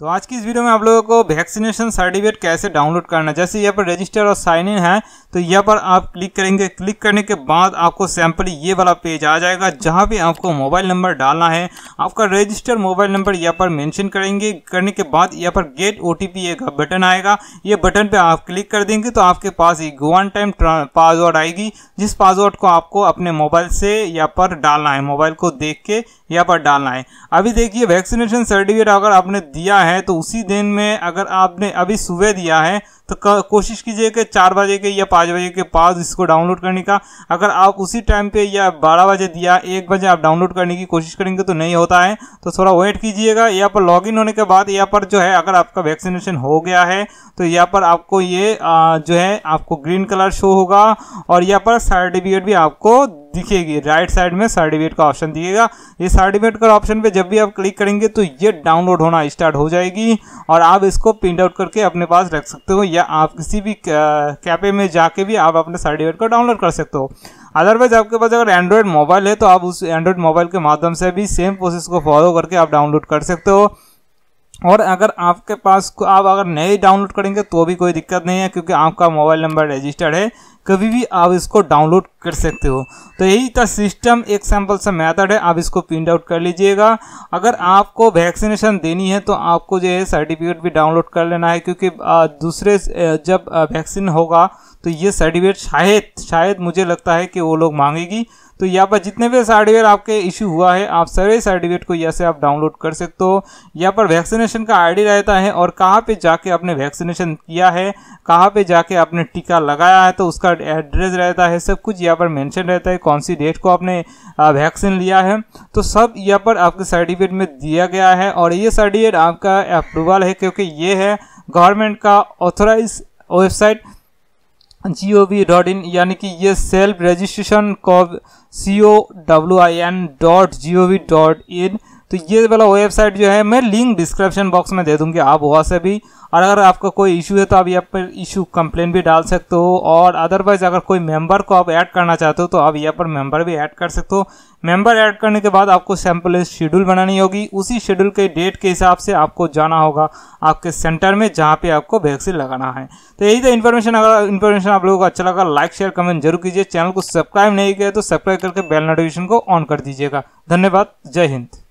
तो आज की इस वीडियो में आप लोगों को वैक्सीनेशन सर्टिफिकेट कैसे डाउनलोड करना है जैसे यहाँ पर रजिस्टर और साइन इन है तो यहाँ पर आप क्लिक करेंगे क्लिक करने के बाद आपको सैम्पल ये वाला पेज आ जाएगा जहाँ पे आपको मोबाइल नंबर डालना है आपका रजिस्टर मोबाइल नंबर यहाँ पर मैंशन करेंगे करने के बाद यहाँ पर गेट ओ का बटन आएगा ये बटन पर आप क्लिक कर देंगे तो आपके पास एक वन टाइम पासवर्ड आएगी जिस पासवर्ड को आपको अपने मोबाइल से यहाँ पर डालना है मोबाइल को देख के यहाँ पर डालना है अभी देखिए वैक्सीनेशन सर्टिफिकेट अगर आपने दिया है तो उसी दिन में अगर आपने अभी सुबह दिया है तो कोशिश कीजिए कि चार बजे के या पाँच बजे के पास इसको डाउनलोड करने का अगर आप उसी टाइम पे या बारह बजे या एक बजे आप डाउनलोड करने की कोशिश करेंगे तो नहीं होता है तो थोड़ा वेट कीजिएगा यहाँ पर लॉगिन होने के बाद यहाँ पर जो है अगर आपका वैक्सीनेशन हो गया है तो यहाँ पर आपको ये आ, जो है आपको ग्रीन कलर शो होगा और यहाँ पर सर्टिफिकेट भी आपको दिखेगी राइट साइड में सर्टिफिकेट का ऑप्शन दिखेगा ये सर्टिफिकेट का ऑप्शन पे जब भी आप क्लिक करेंगे तो ये डाउनलोड होना स्टार्ट हो जाएगी और आप इसको प्रिंट आउट करके अपने पास रख सकते हो या आप किसी भी कैफे में जाके भी आप अपने सर्टिफिकेट को डाउनलोड कर सकते हो अदरवाइज आपके पास अगर एंड्रॉयड मोबाइल है तो आप उस एंड्रॉयड मोबाइल के माध्यम से भी सेम प्रोसेस को फॉलो करके आप डाउनलोड कर सकते हो और अगर आपके पास आप अगर नए डाउनलोड करेंगे तो भी कोई दिक्कत नहीं है क्योंकि आपका मोबाइल नंबर रजिस्टर्ड है कभी भी आप इसको डाउनलोड कर सकते हो तो यही था सिस्टम एक सैम्पल सा मेथड है आप इसको प्रिंट आउट कर लीजिएगा अगर आपको वैक्सीनेशन देनी है तो आपको जो है सर्टिफिकेट भी डाउनलोड कर लेना है क्योंकि दूसरे जब वैक्सीन होगा तो ये सर्टिफिकेट शायद शायद मुझे लगता है कि वो लोग मांगेगी तो यहाँ पर जितने भी सर्टिफिकेट आपके इशू हुआ है आप सर्वे सर्टिफिकेट को यहाँ से आप डाउनलोड कर सकते हो यहाँ पर वैक्सीनेशन का आईडी रहता है और कहाँ पे जाके आपने वैक्सीनेशन किया है कहाँ पे जाके आपने टीका लगाया है तो उसका एड्रेस रहता है सब कुछ यहाँ पर मैंशन रहता है कौन सी डेट को आपने वैक्सीन लिया है तो सब यहाँ पर आपके सर्टिफिकेट में दिया गया है और ये सर्टिफिकेट आपका अप्रूवल है क्योंकि ये है गवर्नमेंट का authorise website G O V dot in यानी कि ये सेल्फ रजिस्ट्रेशन कॉब C O W I N dot G O V dot in तो ये वाला वेबसाइट जो है मैं लिंक डिस्क्रिप्शन बॉक्स में दे दूँगी आप वहाँ से भी और अगर आपका कोई इशू है तो आप यहाँ पर इशू कंप्लेन भी डाल सकते हो और अदरवाइज़ अगर कोई मेंबर को आप ऐड करना चाहते हो तो आप यहाँ पर मेंबर भी ऐड कर सकते हो मेंबर ऐड करने के बाद आपको सैम्पल शेड्यूल बनानी होगी उसी शेड्यूल के डेट के हिसाब से आपको जाना होगा आपके सेंटर में जहाँ पे आपको वैक्सीन लगाना है तो यही था इन्फॉर्मेशन अगर इन्फॉर्मेशन आप लोगों को अच्छा लगा लाइक शेयर कमेंट जरूर कीजिए चैनल को सब्सक्राइब नहीं किया तो सब्सक्राइब करके बेल नोटिफिकेशन को ऑन कर दीजिएगा धन्यवाद जय हिंद